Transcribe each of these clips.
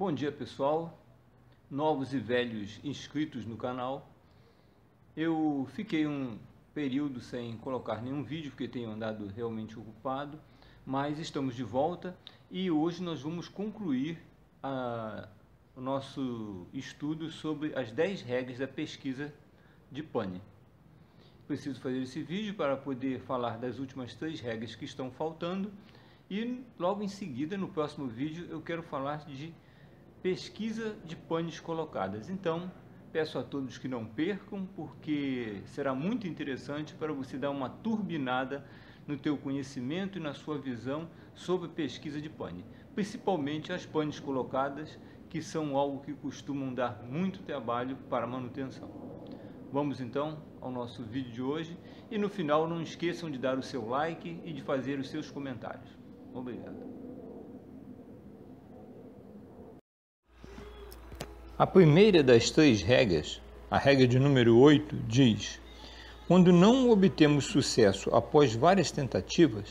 Bom dia pessoal, novos e velhos inscritos no canal. Eu fiquei um período sem colocar nenhum vídeo porque tenho andado realmente ocupado, mas estamos de volta e hoje nós vamos concluir a, ah, o nosso estudo sobre as 10 regras da pesquisa de Pane. Preciso fazer esse vídeo para poder falar das últimas três regras que estão faltando e logo em seguida, no próximo vídeo, eu quero falar de pesquisa de panes colocadas. Então, peço a todos que não percam, porque será muito interessante para você dar uma turbinada no teu conhecimento e na sua visão sobre pesquisa de pane, principalmente as panes colocadas, que são algo que costumam dar muito trabalho para manutenção. Vamos então ao nosso vídeo de hoje e no final não esqueçam de dar o seu like e de fazer os seus comentários. Obrigado. A primeira das três regras, a regra de número 8, diz: quando não obtemos sucesso após várias tentativas,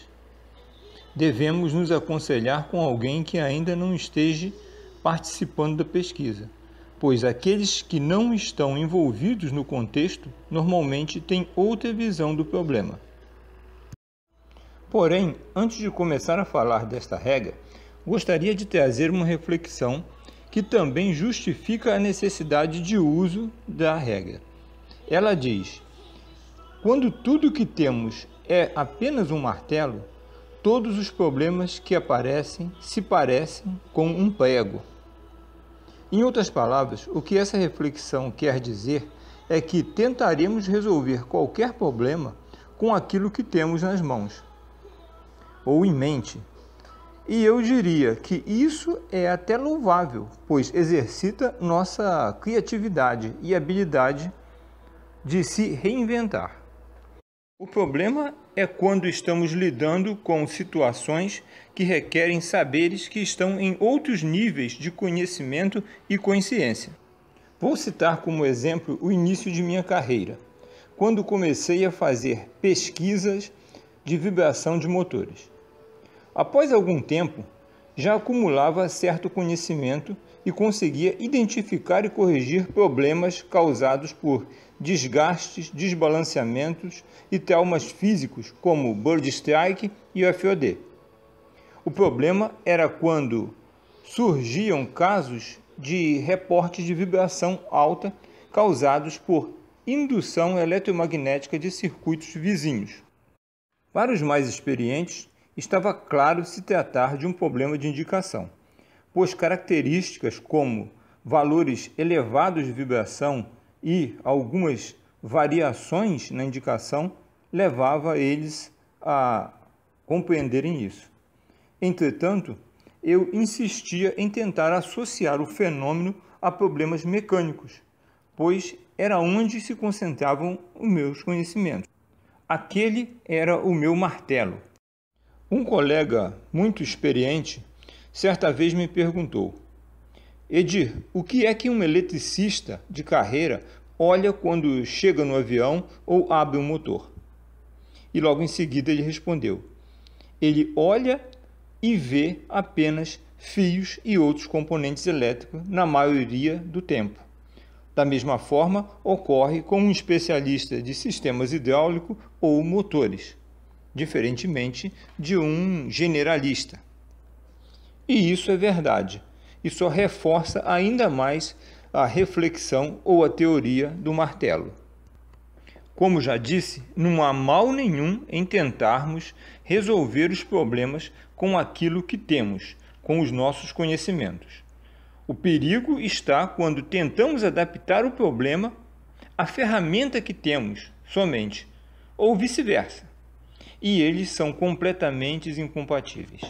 devemos nos aconselhar com alguém que ainda não esteja participando da pesquisa, pois aqueles que não estão envolvidos no contexto normalmente têm outra visão do problema. Porém, antes de começar a falar desta regra, gostaria de trazer uma reflexão que também justifica a necessidade de uso da regra. Ela diz: quando tudo que temos é apenas um martelo, todos os problemas que aparecem se parecem com um prego. Em outras palavras, o que essa reflexão quer dizer é que tentaremos resolver qualquer problema com aquilo que temos nas mãos ou em mente, e eu diria que isso é até louvável, pois exercita nossa criatividade e habilidade de se reinventar. O problema é quando estamos lidando com situações que requerem saberes que estão em outros níveis de conhecimento e consciência. Vou citar como exemplo o início de minha carreira, quando comecei a fazer pesquisas de vibração de motores. Após algum tempo, já acumulava certo conhecimento e conseguia identificar e corrigir problemas causados por desgastes, desbalanceamentos e traumas físicos, como bird strike e FOD. O problema era quando surgiam casos de reportes de vibração alta causados por indução eletromagnética de circuitos vizinhos. Para os mais experientes, estava claro se tratar de um problema de indicação, pois características como valores elevados de vibração e algumas variações na indicação levava eles a compreenderem isso. Entretanto, eu insistia em tentar associar o fenômeno a problemas mecânicos, pois era onde se concentravam os meus conhecimentos. Aquele era o meu martelo, um colega muito experiente certa vez me perguntou: Edir, o que é que um eletricista de carreira olha quando chega no avião ou abre um motor? E logo em seguida ele respondeu: Ele olha e vê apenas fios e outros componentes elétricos na maioria do tempo. Da mesma forma, ocorre com um especialista de sistemas hidráulicos ou motores diferentemente de um generalista. E isso é verdade, e só reforça ainda mais a reflexão ou a teoria do martelo. Como já disse, não há mal nenhum em tentarmos resolver os problemas com aquilo que temos, com os nossos conhecimentos. O perigo está quando tentamos adaptar o problema à ferramenta que temos somente, ou vice-versa e eles são completamente incompatíveis.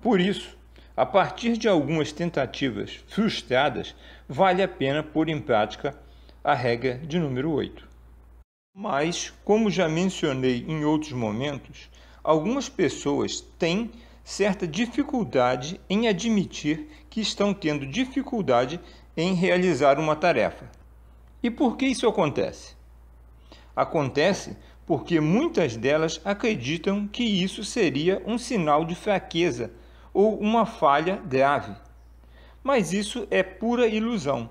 Por isso, a partir de algumas tentativas frustradas, vale a pena pôr em prática a regra de número 8. Mas, como já mencionei em outros momentos, algumas pessoas têm certa dificuldade em admitir que estão tendo dificuldade em realizar uma tarefa. E por que isso acontece? Acontece porque muitas delas acreditam que isso seria um sinal de fraqueza ou uma falha grave. Mas isso é pura ilusão.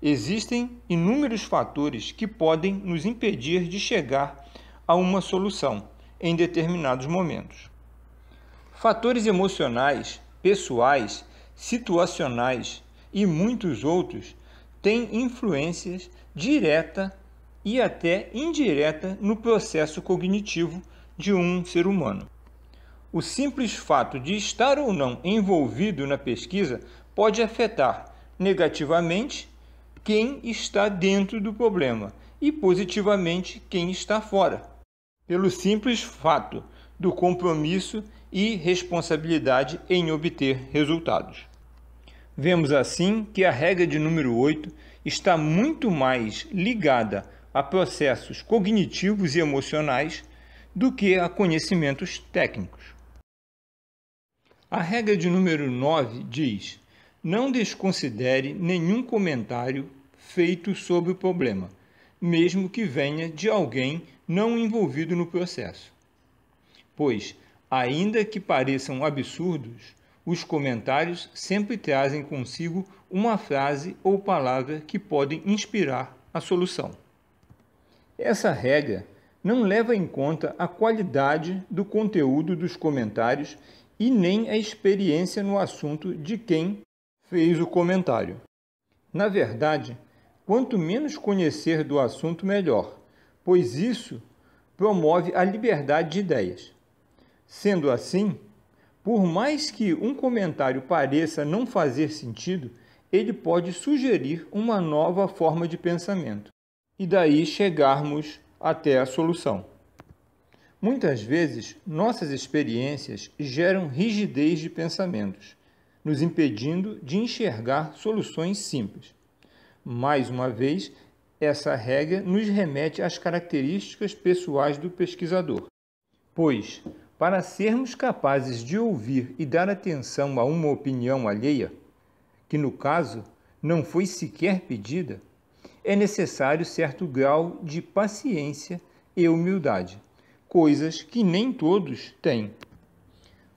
Existem inúmeros fatores que podem nos impedir de chegar a uma solução em determinados momentos. Fatores emocionais, pessoais, situacionais e muitos outros têm influências direta e até indireta no processo cognitivo de um ser humano. O simples fato de estar ou não envolvido na pesquisa pode afetar negativamente quem está dentro do problema e positivamente quem está fora, pelo simples fato do compromisso e responsabilidade em obter resultados. Vemos assim que a regra de número 8 está muito mais ligada a processos cognitivos e emocionais do que a conhecimentos técnicos. A regra de número 9 diz: não desconsidere nenhum comentário feito sobre o problema, mesmo que venha de alguém não envolvido no processo. Pois, ainda que pareçam absurdos, os comentários sempre trazem consigo uma frase ou palavra que podem inspirar a solução. Essa regra não leva em conta a qualidade do conteúdo dos comentários e nem a experiência no assunto de quem fez o comentário. Na verdade, quanto menos conhecer do assunto, melhor, pois isso promove a liberdade de ideias. Sendo assim, por mais que um comentário pareça não fazer sentido, ele pode sugerir uma nova forma de pensamento e daí chegarmos até a solução. Muitas vezes, nossas experiências geram rigidez de pensamentos, nos impedindo de enxergar soluções simples. Mais uma vez, essa regra nos remete às características pessoais do pesquisador, pois, para sermos capazes de ouvir e dar atenção a uma opinião alheia, que no caso não foi sequer pedida, é necessário certo grau de paciência e humildade, coisas que nem todos têm.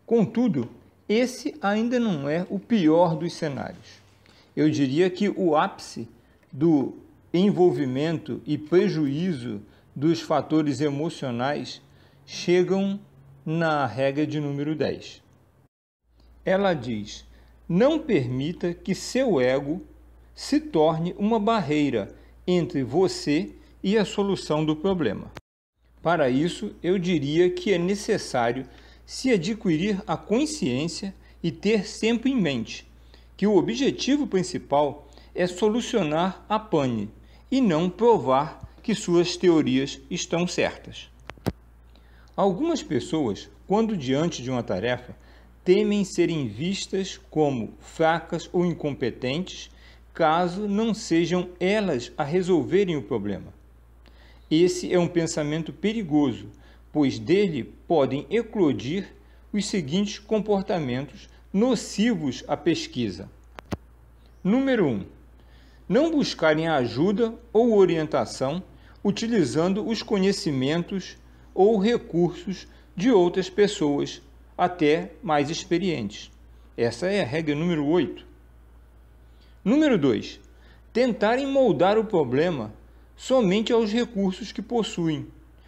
Contudo, esse ainda não é o pior dos cenários. Eu diria que o ápice do envolvimento e prejuízo dos fatores emocionais chegam na regra de número 10. Ela diz: não permita que seu ego se torne uma barreira entre você e a solução do problema. Para isso, eu diria que é necessário se adquirir a consciência e ter sempre em mente que o objetivo principal é solucionar a pane e não provar que suas teorias estão certas. Algumas pessoas, quando diante de uma tarefa, temem serem vistas como fracas ou incompetentes caso não sejam elas a resolverem o problema. Esse é um pensamento perigoso, pois dele podem eclodir os seguintes comportamentos nocivos à pesquisa. Número 1. Um, não buscarem ajuda ou orientação utilizando os conhecimentos ou recursos de outras pessoas, até mais experientes. Essa é a regra número 8. Número 2. Tentarem moldar o problema somente aos recursos que possuem,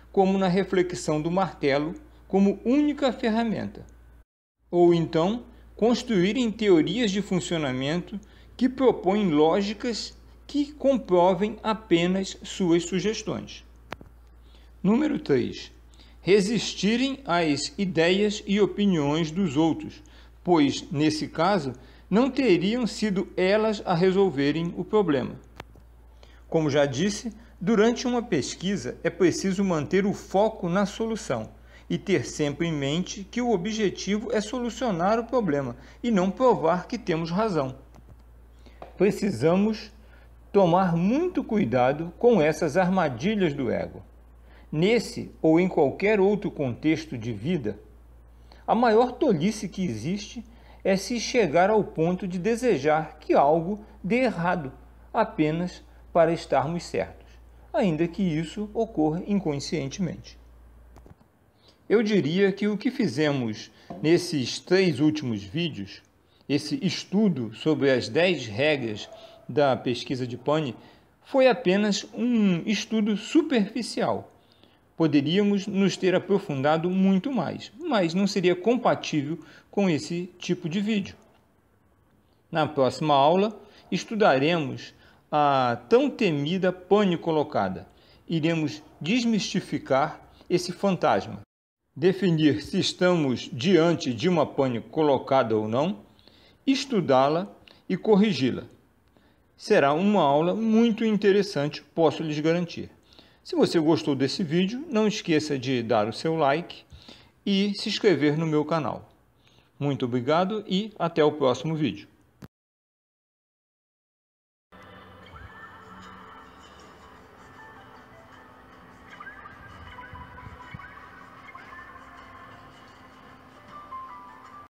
como na reflexão do martelo como única ferramenta. Ou então, construírem teorias de funcionamento que propõem lógicas que comprovem apenas suas sugestões. Número 3. Resistirem às ideias e opiniões dos outros, pois, nesse caso, não teriam sido elas a resolverem o problema. Como já disse, durante uma pesquisa é preciso manter o foco na solução e ter sempre em mente que o objetivo é solucionar o problema e não provar que temos razão. Precisamos tomar muito cuidado com essas armadilhas do ego. Nesse ou em qualquer outro contexto de vida, a maior tolice que existe é é se chegar ao ponto de desejar que algo dê errado apenas para estarmos certos, ainda que isso ocorra inconscientemente. Eu diria que o que fizemos nesses três últimos vídeos, esse estudo sobre as 10 regras da pesquisa de Pane, foi apenas um estudo superficial Poderíamos nos ter aprofundado muito mais, mas não seria compatível com esse tipo de vídeo. Na próxima aula, estudaremos a tão temida pane colocada. Iremos desmistificar esse fantasma, definir se estamos diante de uma pane colocada ou não, estudá-la e corrigi-la. Será uma aula muito interessante, posso lhes garantir. Se você gostou desse vídeo, não esqueça de dar o seu like e se inscrever no meu canal. Muito obrigado e até o próximo vídeo.